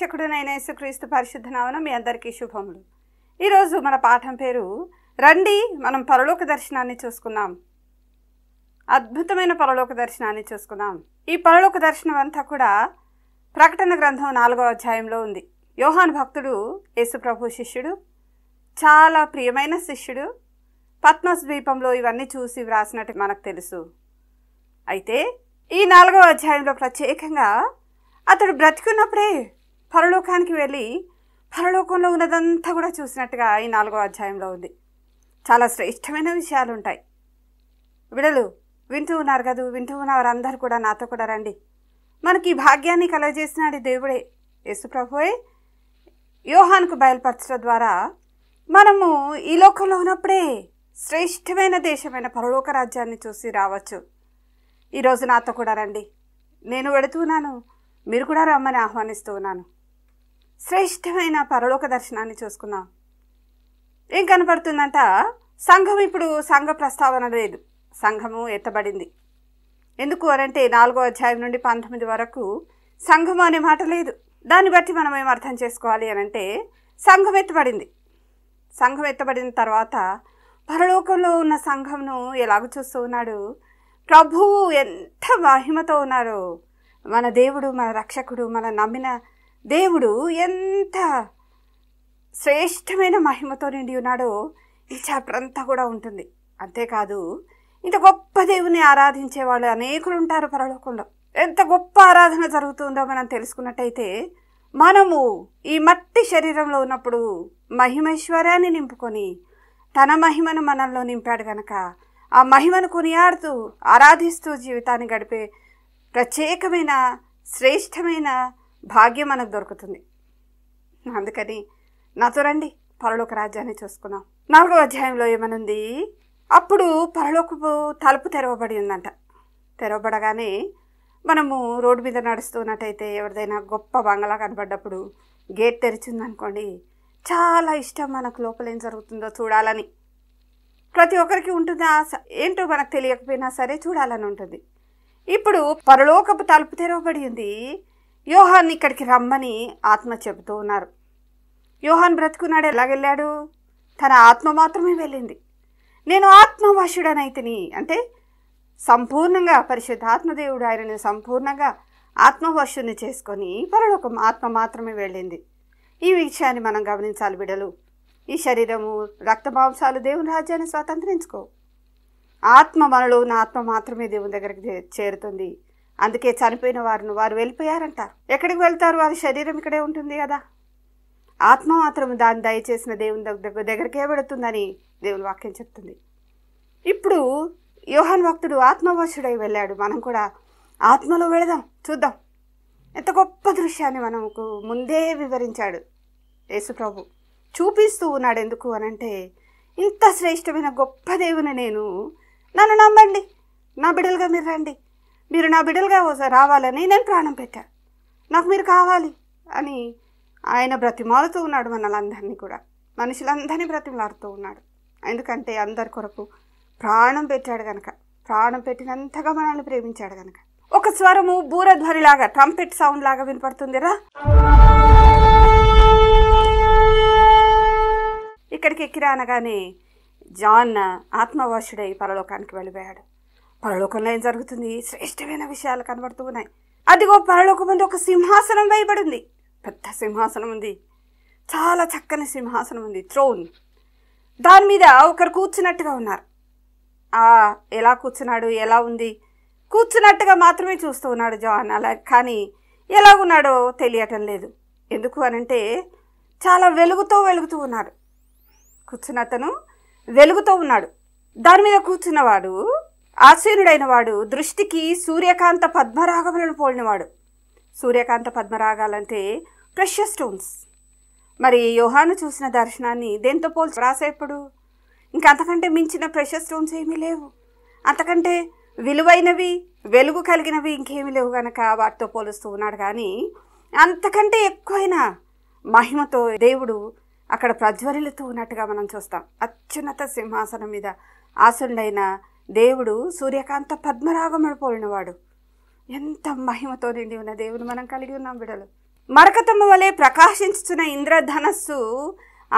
రక్షకుడునైన యేసుక్రీస్తు నామన మీ అందరికీ శుభములు ఈరోజు మన పాఠం పేరు రండి మనం పరలోక దర్శనాన్ని చూసుకుందాం అద్భుతమైన పరలోక దర్శనాన్ని చూసుకుందాం ఈ పరలోక దర్శనం అంతా కూడా ప్రకటన గ్రంథం నాలుగో అధ్యాయంలో ఉంది యోహాన్ భక్తుడు యేసుప్రభు శిష్యుడు చాలా ప్రియమైన శిష్యుడు పద్మస్ ద్వీపంలో ఇవన్నీ చూసి వ్రాసినట్టు మనకు తెలుసు అయితే ఈ నాలుగవ అధ్యాయంలో ప్రత్యేకంగా అతడు బ్రతికున్నప్పుడే పరలోకానికి వెళ్ళి పరలోకంలో ఉన్నదంతా కూడా చూసినట్టుగా ఈ నాలుగో అధ్యాయంలో ఉంది చాలా శ్రేష్టమైన విషయాలు ఉంటాయి విడలు వింటూ ఉన్నారు కదా వింటూ ఉన్న అందరు కూడా నాతో కూడా రండి మనకి భాగ్యాన్ని కలగజేసినాడు దేవుడే యేసుప్రభువే యోహాన్కు బయలుపరచడం ద్వారా మనము ఈ లోకంలో ఉన్నప్పుడే శ్రేష్టమైన దేశమైన పరలోక రాజ్యాన్ని చూసి రావచ్చు ఈరోజు నాతో కూడా రండి నేను వెడుతున్నాను మీరు కూడా రమ్మని ఆహ్వానిస్తూ ఉన్నాను శ్రేష్టమైన పరలోక దర్శనాన్ని చూసుకుందాం ఏం కనపడుతుందంట సంఘం ఇప్పుడు సంఘ ప్రస్తావన లేదు సంఘము ఎత్తబడింది ఎందుకు అనంటే నాలుగో అధ్యాయం నుండి పంతొమ్మిది వరకు సంఘము అనే మాట లేదు దాన్ని బట్టి మనం ఏం అర్థం చేసుకోవాలి అనంటే సంఘం ఎత్తబడింది సంఘం ఎత్తబడిన తర్వాత పరలోకంలో ఉన్న సంఘంను ఎలాగ చూస్తూ ఉన్నాడు ప్రభువు ఎంత మహిమతో ఉన్నారో మన దేవుడు మన రక్షకుడు మన నమ్మిన దేవుడు ఎంత శ్రేష్టమైన మహిమతో నిండి ఉన్నాడో ఈ చాప్టర్ అంతా కూడా ఉంటుంది అంతేకాదు ఇంత గొప్ప దేవుని ఆరాధించే వాళ్ళు అనేకులు ఉంటారు పరలోకంలో ఎంత గొప్ప ఆరాధన జరుగుతుందో మనం తెలుసుకున్నట్టయితే మనము ఈ మట్టి శరీరంలో ఉన్నప్పుడు మహిమేశ్వరాన్ని నింపుకొని తన మహిమను మనల్లో నింపాడు గనక ఆ మహిమను కొనియాడుతూ ఆరాధిస్తూ జీవితాన్ని గడిపే ప్రత్యేకమైన శ్రేష్టమైన భాగ్యం మనకు దొరుకుతుంది అందుకని నాతో రండి పరలోక రాజ్యాన్ని చూసుకున్నాం నాలుగో అధ్యాయంలో ఏమనుంది అప్పుడు పరలోకపు తలుపు తెరవబడి ఉందంట తెరవబడగానే మనము రోడ్డు మీద నడుస్తున్నట్టయితే ఎవరిదైనా గొప్ప బంగ్లా కనబడ్డప్పుడు గేట్ తెరిచిందనుకోండి చాలా ఇష్టం మనకు లోపల ఏం జరుగుతుందో చూడాలని ప్రతి ఒక్కరికి ఉంటుంది ఆశ ఏంటో మనకు తెలియకపోయినా సరే చూడాలని ఉంటుంది ఇప్పుడు పరలోకపు తలుపు తెరవబడి ఉంది యోహాన్ని ఇక్కడికి రమ్మని ఆత్మ చెబుతూ ఉన్నారు యోహాన్ బ్రతుకున్నాడు ఎలా వెళ్ళాడు తన ఆత్మ మాత్రమే వెళ్ళింది నేను ఆత్మవశుడనైతిని అంటే సంపూర్ణంగా ఆత్మదేవుడు ఆయనను సంపూర్ణంగా ఆత్మవశుని చేసుకొని పరలోకం ఆత్మ మాత్రమే వెళ్ళింది ఈ విషయాన్ని మనం గమనించాలి బిడలు ఈ శరీరము రక్త మాంసాలు దేవుని రాజ్యాన్ని స్వతంత్రించుకో ఆత్మ మనలో ఉన్న ఆత్మ మాత్రమే దేవుని దగ్గరికి చేరుతుంది అందుకే చనిపోయిన వారిని వారు వెళ్ళిపోయారంటారు ఎక్కడికి వెళ్తారు వారి శరీరం ఇక్కడే ఉంటుంది కదా ఆత్మ మాత్రం దాన్ని దయచేసిన దేవుని దగ్గర దగ్గరికే పెడుతుందని దేవుని వాక్యం చెప్తుంది ఇప్పుడు యోహన్ భక్తుడు ఆత్మవశుడై వెళ్ళాడు మనం కూడా ఆత్మలో వెళదాం చూద్దాం ఎంత గొప్ప దృశ్యాన్ని మనకు ముందే వివరించాడు యేసుప్రభు చూపిస్తూ ఉన్నాడు ఎందుకు అనంటే ఇంత శ్రేష్టమైన గొప్ప దేవుని నేను నన్ను నమ్మండి నా బిడ్డలుగా మీరు రండి మీరు నా బిడ్డలుగా రావాలని నేను ప్రాణం పెట్టా నాకు మీరు కావాలి అని ఆయన బ్రతిమాలుతూ ఉన్నాడు మనలందరినీ కూడా మనుషులందరినీ బ్రతిమలాడుతూ ఉన్నాడు ఎందుకంటే అందరి కొరకు ప్రాణం పెట్టాడు కనుక ప్రాణం పెట్టినంతగా మనల్ని ప్రేమించాడు కనుక ఒక స్వరము బూరధ్వనిలాగా ట్రంపెట్ సౌండ్ లాగా వినపడుతుందిరా ఇక్కడికి ఎక్కిరా అనగానే జాన్ ఆత్మవాసుడై పరలోకానికి వెళ్ళిపోయాడు పరలోకంలో ఏం జరుగుతుంది శ్రేష్టమైన విషయాలు కనబడుతూ ఉన్నాయి అదిగో పరలోకం ముందు ఒక సింహాసనం వేయబడింది ఉంది పెద్ద సింహాసనం ఉంది చాలా చక్కని సింహాసనం ఉంది థ్రోన్ దాని మీద ఒకరు కూర్చున్నట్టుగా ఉన్నారు ఆ ఎలా కూర్చున్నాడు ఎలా ఉంది కూర్చున్నట్టుగా మాత్రమే చూస్తూ ఉన్నాడు జాన్ అలా కానీ ఎలా ఉన్నాడో తెలియటం లేదు ఎందుకు అనంటే చాలా వెలుగుతో వెలుగుతూ ఉన్నాడు కూర్చున్న అతను వెలుగుతో ఉన్నాడు దాని మీద కూర్చున్నవాడు ఆశీనుడైన వాడు దృష్టికి సూర్యకాంత పద్మరాగములను పోలినవాడు సూర్యకాంత పద్మరాగాలంటే ప్రెషర్ స్టోన్స్ మరి యోహాను చూసిన దర్శనాన్ని దేంతో పోల్చి రాసేప్పుడు ఇంకంతకంటే మించిన ప్రెషర్ స్టోన్స్ ఏమీ లేవు అంతకంటే విలువైనవి వెలుగు కలిగినవి ఇంకేమీ లేవు కనుక వాటితో పోలుస్తూ ఉన్నాడు కానీ అంతకంటే ఎక్కువైన మహిమతో దేవుడు అక్కడ ప్రజ్వరిలుతూ ఉన్నట్టుగా మనం చూస్తాం అత్యున్నత సింహాసనం మీద ఆసుండైన దేవుడు సూర్యకాంత పద్మరాగముడు పోలినవాడు ఎంత మహిమతో నిండి ఉన్న దేవుని మనం కలిగి ఉన్నాం బిడలు మరకతమ్మ వలె ప్రకాశించుతున్న ఇంద్రధనస్సు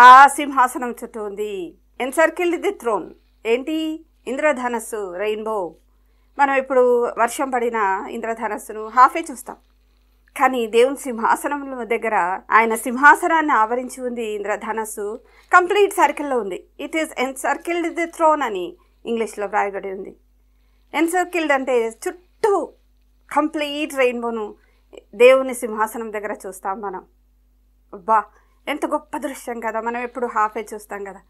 ఆ సింహాసనం చుట్టూ ఉంది ఎన్సర్కిల్ ది థ్రోన్ ఏంటి ఇంద్రధనస్సు రెయిన్బో మనం ఇప్పుడు వర్షం పడిన ఇంద్రధనస్సును హాఫే చూస్తాం కానీ దేవుని సింహాసనం దగ్గర ఆయన సింహాసనాన్ని ఆవరించి ఉంది ఇంద్రధనస్సు కంప్లీట్ సర్కిల్లో ఉంది it is encircled the throne అని ఇంగ్లీష్లో వ్రాయబడి ఉంది ఎన్సర్కిల్డ్ అంటే చుట్టూ కంప్లీట్ రెయిన్బోను దేవుని సింహాసనం దగ్గర చూస్తాం మనం అబ్బా ఎంత గొప్ప దృశ్యం కదా మనం ఎప్పుడు హాఫే చూస్తాం కదా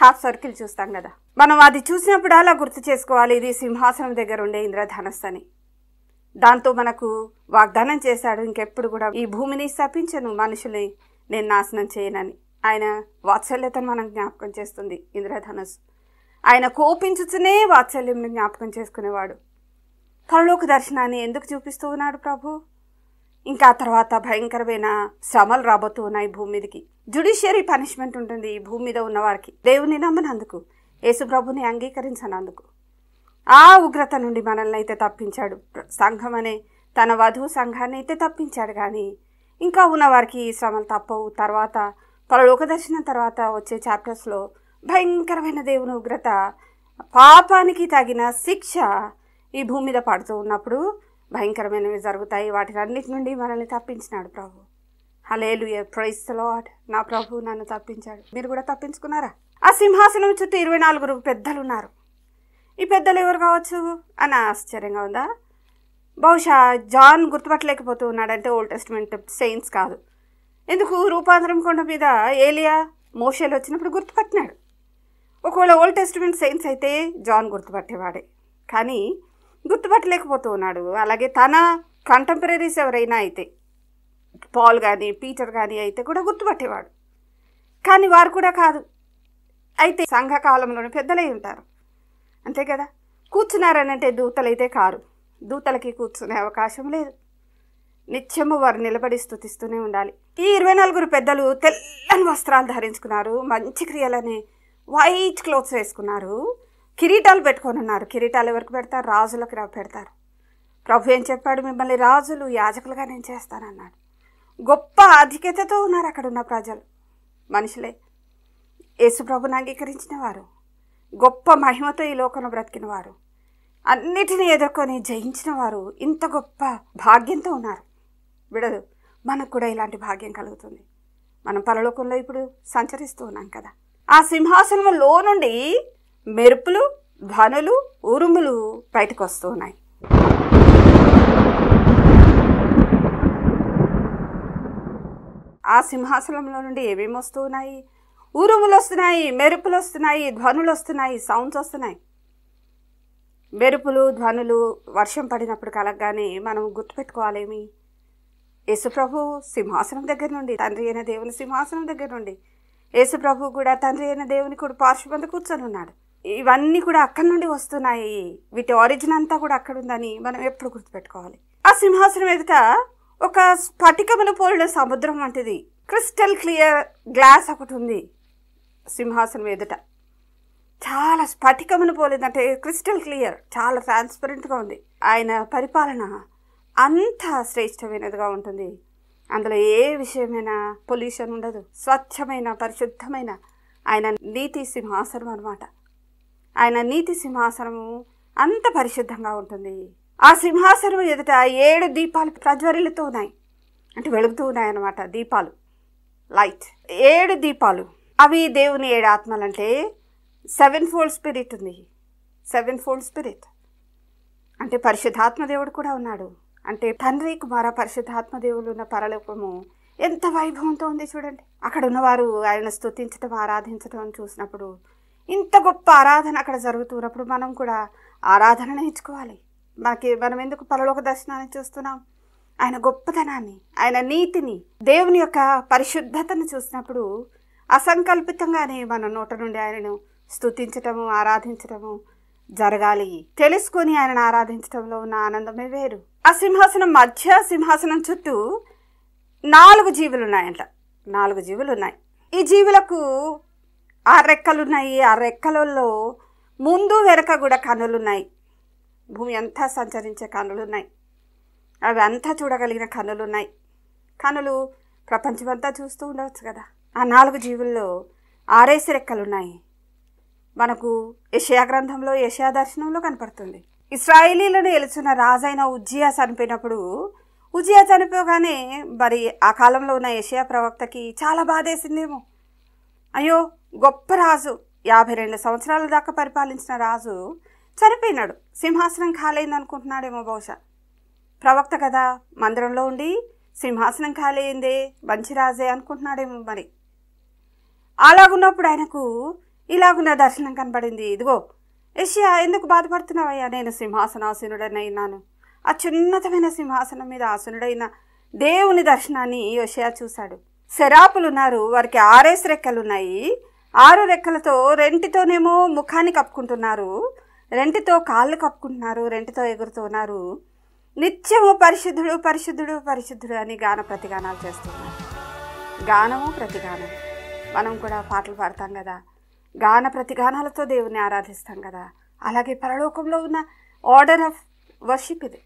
హాఫ్ సర్కిల్ చూస్తాం కదా మనం అది చూసినప్పుడు అలా గుర్తు చేసుకోవాలి ఇది సింహాసనం దగ్గర ఉండే ఇంద్రధనస్ అని దాంతో మనకు వాగ్దానం చేశాడు ఇంకెప్పుడు కూడా ఈ భూమిని శపించను మనుషుల్ని నేను నాశనం చేయనని ఆయన వాత్సల్యతను మనం జ్ఞాపకం చేస్తుంది ఇంద్రధనస్సు ఆయన కోపించుతూనే వాత్సల్యంను జ్ఞాపకం చేసుకునేవాడు పరలోక దర్శనాన్ని ఎందుకు చూపిస్తూ ఉన్నాడు ప్రభు ఇంకా తర్వాత భయంకరమైన శ్రమలు రాబోతూ ఉన్నాయి భూమి మీదకి జుడిషియరీ పనిష్మెంట్ ఉంటుంది ఈ భూమి మీద ఉన్నవారికి దేవుని నమ్మనందుకు యేసుప్రభుని అంగీకరించనందుకు ఆ ఉగ్రత నుండి మనల్ని అయితే తప్పించాడు సంఘం అనే తన వధువు సంఘాన్ని అయితే తప్పించాడు కానీ ఇంకా ఉన్నవారికి ఈ శ్రమలు తప్పవు తర్వాత పరలోక దర్శనం తర్వాత వచ్చే చాప్టర్స్లో భయంకరమైన దేవుని ఉగ్రత పాపానికి తగిన శిక్ష ఈ భూమి మీద పడుతూ ఉన్నప్పుడు భయంకరమైనవి జరుగుతాయి వాటి అన్నిటి నుండి మనల్ని తప్పించినాడు ప్రభు హలేలు ప్రైస్ లాడ్ నా ప్రభు నన్ను తప్పించాడు మీరు కూడా తప్పించుకున్నారా ఆ సింహాసనం చుట్టూ ఇరవై నాలుగురు పెద్దలు ఉన్నారు ఈ పెద్దలు ఎవరు కావచ్చు అని ఆశ్చర్యంగా ఉందా బహుశా జాన్ గుర్తుపట్టలేకపోతూ ఉన్నాడంటే ఓల్డ్ టెస్ట్మెంట్ సెయిన్స్ కాదు ఎందుకు రూపాంతరం కొండ మీద ఏలియా మోషేలు వచ్చినప్పుడు గుర్తుపట్టినాడు ఒకవేళ ఓల్డ్ టెస్ట్మెంట్ సైన్స్ అయితే జాన్ గుర్తుపట్టేవాడే కానీ గుర్తుపట్టలేకపోతూ ఉన్నాడు అలాగే తన కంటెంపరీస్ ఎవరైనా అయితే పాల్ కానీ పీటర్ కానీ అయితే కూడా గుర్తుపట్టేవాడు కానీ వారు కూడా కాదు అయితే సంఘకాలంలోని పెద్దలై ఉంటారు అంతే కదా కూర్చున్నారని అంటే దూతలైతే కారు దూతలకి కూర్చునే అవకాశం లేదు నిత్యము వారు నిలబడి స్థుతిస్తూనే ఉండాలి ఈ ఇరవై నలుగురు పెద్దలు తెల్లని వస్త్రాలు ధరించుకున్నారు మంచి క్రియలనే వైట్ క్లోత్స్ వేసుకున్నారు కిరీటాలు పెట్టుకొని ఉన్నారు కిరీటాలు ఎవరికి పెడతారు రాజులకు పెడతారు ప్రభు ఏం చెప్పాడు మిమ్మల్ని రాజులు యాజకులుగా నేను చేస్తానన్నాడు గొప్ప ఆధిక్యతతో ఉన్నారు అక్కడ ఉన్న ప్రజలు మనుషులే ప్రభుని అంగీకరించిన వారు గొప్ప మహిమతో ఈ లోకంలో బ్రతికిన వారు అన్నిటిని ఎదుర్కొని జయించిన వారు ఇంత గొప్ప భాగ్యంతో ఉన్నారు విడదు మనకు కూడా ఇలాంటి భాగ్యం కలుగుతుంది మనం పరలోకంలో ఇప్పుడు సంచరిస్తూ ఉన్నాం కదా ఆ సింహాసనం లో నుండి మెరుపులు ధ్వనులు ఉరుములు బయటకు వస్తున్నాయి ఆ సింహాసనంలో నుండి ఏమేమి వస్తున్నాయి ఉరుములు వస్తున్నాయి మెరుపులు వస్తున్నాయి ధ్వనులు వస్తున్నాయి సౌండ్స్ వస్తున్నాయి మెరుపులు ధ్వనులు వర్షం పడినప్పుడు కలగగానే మనం గుర్తుపెట్టుకోవాలేమి యేసుప్రభు సింహాసనం దగ్గర నుండి తండ్రి అయిన దేవుని సింహాసనం దగ్గర నుండి యేసుప్రభు కూడా తండ్రి అయిన దేవుని కూడా పార్శ్వంత ఉన్నాడు ఇవన్నీ కూడా అక్కడి నుండి వస్తున్నాయి వీటి ఆరిజిన్ అంతా కూడా అక్కడ ఉందని మనం ఎప్పుడు గుర్తుపెట్టుకోవాలి ఆ సింహాసనం ఎదుట ఒక స్ఫటికమును పోలిన సముద్రం వంటిది క్రిస్టల్ క్లియర్ గ్లాస్ ఒకటి ఉంది సింహాసనం ఎదుట చాలా స్ఫటికమును పోలిందంటే క్రిస్టల్ క్లియర్ చాలా ట్రాన్స్పరెంట్గా ఉంది ఆయన పరిపాలన అంత శ్రేష్టమైనదిగా ఉంటుంది అందులో ఏ విషయమైన పొల్యూషన్ ఉండదు స్వచ్ఛమైన పరిశుద్ధమైన ఆయన నీతి సింహాసనం అనమాట ఆయన నీతి సింహాసనము అంత పరిశుద్ధంగా ఉంటుంది ఆ సింహాసనం ఎదుట ఏడు దీపాలు ప్రజ్వరిలుతూ ఉన్నాయి అంటే వెలుగుతూ ఉన్నాయి అనమాట దీపాలు లైట్ ఏడు దీపాలు అవి దేవుని ఏడు ఆత్మలు అంటే సెవెన్ ఫోల్డ్ స్పిరిట్ ఉంది సెవెన్ ఫోల్డ్ స్పిరిట్ అంటే పరిశుద్ధాత్మ దేవుడు కూడా ఉన్నాడు అంటే తండ్రి కుమార పరిశుద్ధాత్మదేవులు ఉన్న పరలోకము ఎంత వైభవంతో ఉంది చూడండి అక్కడ ఉన్నవారు ఆయన స్థుతించడం ఆరాధించడం చూసినప్పుడు ఇంత గొప్ప ఆరాధన అక్కడ జరుగుతున్నప్పుడు మనం కూడా ఆరాధన నేర్చుకోవాలి మనకి మనం ఎందుకు పరలోక దర్శనాన్ని చూస్తున్నాం ఆయన గొప్పతనాన్ని ఆయన నీతిని దేవుని యొక్క పరిశుద్ధతను చూసినప్పుడు అసంకల్పితంగానే మన నోట నుండి ఆయనను స్థుతించటము ఆరాధించటము జరగాలి తెలుసుకొని ఆయనను ఆరాధించడంలో ఉన్న ఆనందమే వేరు ఆ సింహాసనం మధ్య సింహాసనం చుట్టూ నాలుగు జీవులు ఉన్నాయంట నాలుగు జీవులు ఉన్నాయి ఈ జీవులకు ఆ రెక్కలున్నాయి ఆ రెక్కలలో ముందు వెనక కూడా కనులు ఉన్నాయి భూమి అంతా సంచరించే కనులు ఉన్నాయి అవి అంతా చూడగలిగిన కనులు కనులు ప్రపంచం ప్రపంచమంతా చూస్తూ ఉండవచ్చు కదా ఆ నాలుగు జీవుల్లో ఆరేసి రెక్కలు ఉన్నాయి మనకు ఏషియా గ్రంథంలో ఏషియా దర్శనంలో కనపడుతుంది ఇస్రాయేలీలను ఎలుచున్న రాజైన ఉజ్జియా చనిపోయినప్పుడు ఉజ్జియా చనిపోగానే మరి ఆ కాలంలో ఉన్న ఏషియా ప్రవక్తకి చాలా బాధేసిందేమో అయ్యో గొప్ప రాజు యాభై రెండు సంవత్సరాల దాకా పరిపాలించిన రాజు చనిపోయినాడు సింహాసనం ఖాళీ అనుకుంటున్నాడేమో బహుశా ప్రవక్త కదా మందిరంలో ఉండి సింహాసనం ఖాళీయిందే మంచి రాజే అనుకుంటున్నాడేమో మరి అలాగున్నప్పుడు ఆయనకు ఇలాగున్న దర్శనం కనబడింది ఇదిగో ఏషియా ఎందుకు బాధపడుతున్నావయ్యా నేను సింహాసనాసీనుడనైనాను ఆ చున్నతమైన సింహాసనం మీద ఆసునుడైన దేవుని దర్శనాన్ని యోషియా చూశాడు శరాపులున్నారు వారికి ఆరేస్ రెక్కలున్నాయి ఆరు రెక్కలతో రెంటితోనేమో ముఖాన్ని కప్పుకుంటున్నారు రెంటితో కాళ్ళు కప్పుకుంటున్నారు రెంటితో ఎగురుతున్నారు నిత్యము పరిశుద్ధుడు పరిశుద్ధుడు పరిశుద్ధుడు అని గాన ప్రతిగానాలు చేస్తున్నారు గానము ప్రతిగానం మనం కూడా పాటలు పాడతాం కదా గాన ప్రతిగానాలతో దేవుణ్ణి ఆరాధిస్తాం కదా అలాగే పరలోకంలో ఉన్న ఆర్డర్ ఆఫ్ వర్షిప్ ఇది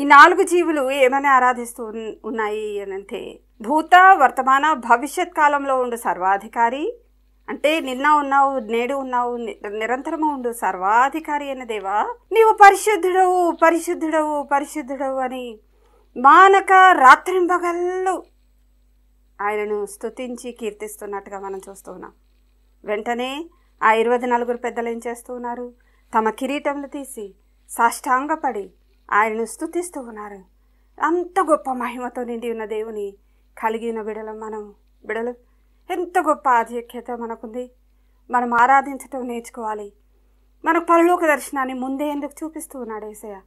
ఈ నాలుగు జీవులు ఏమని ఆరాధిస్తూ ఉన్నాయి అనంటే భూత వర్తమాన భవిష్యత్ కాలంలో ఉండు సర్వాధికారి అంటే నిన్న ఉన్నావు నేడు ఉన్నావు నిరంతరము ఉండు సర్వాధికారి అయిన దేవా నీవు పరిశుద్ధుడవు పరిశుద్ధుడవు పరిశుద్ధుడవు అని మానక రాత్రింబగళ్ళు ఆయనను స్తుతించి కీర్తిస్తున్నట్టుగా మనం చూస్తూ ఉన్నాం వెంటనే ఆ ఇరవై నలుగురు పెద్దలు ఏం చేస్తూ ఉన్నారు తమ కిరీటంలు తీసి సాష్టాంగపడి ఆయనను స్థుతిస్తూ ఉన్నారు అంత గొప్ప మహిమతో నిండి ఉన్న దేవుని కలిగి ఉన్న బిడలం మనం బిడలు ఎంత గొప్ప ఆధిక్యత మనకుంది మనం ఆరాధించటం నేర్చుకోవాలి మన పరలోక దర్శనాన్ని ముందే ఎందుకు చూపిస్తూ ఉన్నాడు ఏసయ్య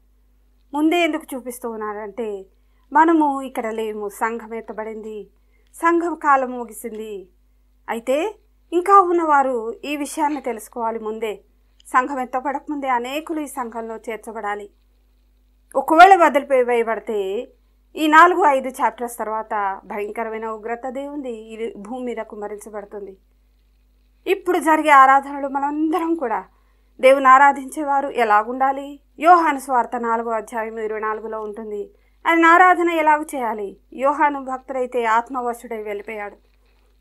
ముందే ఎందుకు చూపిస్తూ ఉన్నాడంటే మనము ఇక్కడ లేము సంఘం ఎత్తబడింది సంఘం కాలం ముగిసింది అయితే ఇంకా ఉన్నవారు ఈ విషయాన్ని తెలుసుకోవాలి ముందే సంఘం ఎత్తబడకముందే అనేకులు ఈ సంఘంలో చేర్చబడాలి ఒకవేళ వదిలిపోయి వేయబడితే ఈ నాలుగు ఐదు చాప్టర్స్ తర్వాత భయంకరమైన ఉగ్రత దేవుంది ఇది భూమి మీద కుమరించబడుతుంది ఇప్పుడు జరిగే ఆరాధనలు మనందరం కూడా దేవుని ఆరాధించేవారు ఎలాగుండాలి యోహాను స్వార్థ నాలుగో అధ్యాయం ఇరవై నాలుగులో ఉంటుంది ఆయన ఆరాధన ఎలాగ చేయాలి యోహాను భక్తుడైతే ఆత్మవశుడై వెళ్ళిపోయాడు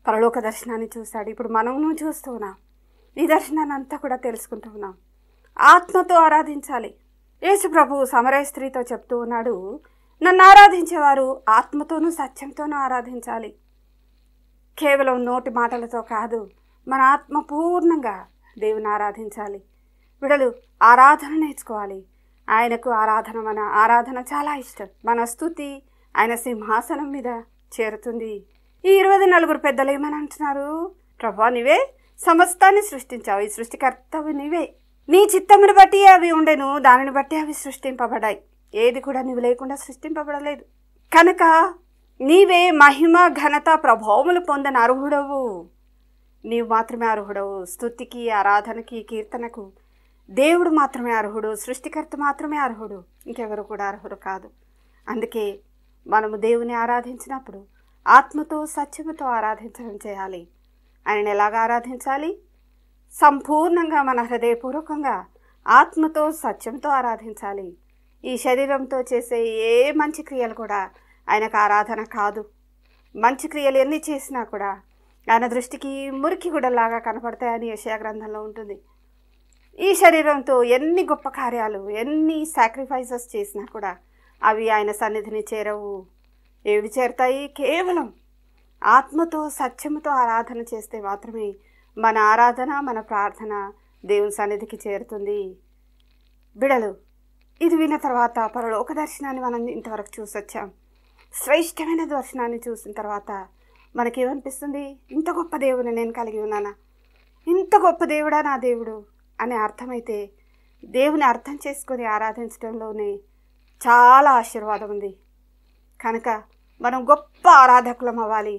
పరలోక దర్శనాన్ని చూశాడు ఇప్పుడు మనమును ఉన్నాం ఈ దర్శనాన్ని అంతా కూడా తెలుసుకుంటూ ఉన్నాం ఆత్మతో ఆరాధించాలి యేసు ప్రభు సమరయ స్త్రీతో చెప్తూ ఉన్నాడు నన్ను ఆరాధించేవారు ఆత్మతోనూ సత్యంతోనూ ఆరాధించాలి కేవలం నోటి మాటలతో కాదు మన ఆత్మ పూర్ణంగా దేవుని ఆరాధించాలి విడలు ఆరాధన నేర్చుకోవాలి ఆయనకు ఆరాధన మన ఆరాధన చాలా ఇష్టం మన స్థుతి ఆయన సింహాసనం మీద చేరుతుంది ఈ ఇరవై నలుగురు పెద్దలు ఏమని అంటున్నారు ప్రభా నీవే సమస్తాన్ని సృష్టించావు ఈ సృష్టికర్తవు నీవే నీ చిత్తమును బట్టి అవి ఉండెను దానిని బట్టి అవి సృష్టింపబడాయి ఏది కూడా నీవు లేకుండా సృష్టింపబడలేదు కనుక నీవే మహిమ ఘనత ప్రభావములు పొందని అర్హుడవు నీవు మాత్రమే అర్హుడవు స్థుతికి ఆరాధనకి కీర్తనకు దేవుడు మాత్రమే అర్హుడు సృష్టికర్త మాత్రమే అర్హుడు ఇంకెవరు కూడా అర్హుడు కాదు అందుకే మనము దేవుని ఆరాధించినప్పుడు ఆత్మతో సత్యముతో ఆరాధించడం చేయాలి ఆయన ఎలాగ ఆరాధించాలి సంపూర్ణంగా మన హృదయపూర్వకంగా ఆత్మతో సత్యంతో ఆరాధించాలి ఈ శరీరంతో చేసే ఏ మంచి క్రియలు కూడా ఆయనకు ఆరాధన కాదు మంచి క్రియలు ఎన్ని చేసినా కూడా ఆయన దృష్టికి మురికి లాగా కనపడతాయని యశయా గ్రంథంలో ఉంటుంది ఈ శరీరంతో ఎన్ని గొప్ప కార్యాలు ఎన్ని సాక్రిఫైసెస్ చేసినా కూడా అవి ఆయన సన్నిధిని చేరవు ఏవి చేరుతాయి కేవలం ఆత్మతో సత్యముతో ఆరాధన చేస్తే మాత్రమే మన ఆరాధన మన ప్రార్థన దేవుని సన్నిధికి చేరుతుంది బిడలు ఇది విన్న తర్వాత పరలోక దర్శనాన్ని మనం ఇంతవరకు చూసొచ్చాం శ్రేష్టమైన దర్శనాన్ని చూసిన తర్వాత మనకేమనిపిస్తుంది ఇంత గొప్ప దేవుని నేను కలిగి ఉన్నానా ఇంత గొప్ప దేవుడా నా దేవుడు అనే అర్థమైతే దేవుని అర్థం చేసుకొని ఆరాధించడంలోనే చాలా ఆశీర్వాదం ఉంది కనుక మనం గొప్ప ఆరాధకులం అవ్వాలి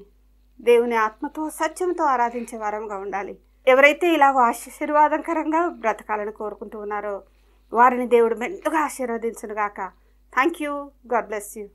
దేవుని ఆత్మతో సత్యంతో ఆరాధించే వారంగా ఉండాలి ఎవరైతే ఇలా ఆశీర్వాదకరంగా బ్రతకాలని కోరుకుంటూ ఉన్నారో వారిని దేవుడు మెండుగా ఆశీర్వదించను గాక thank you God bless you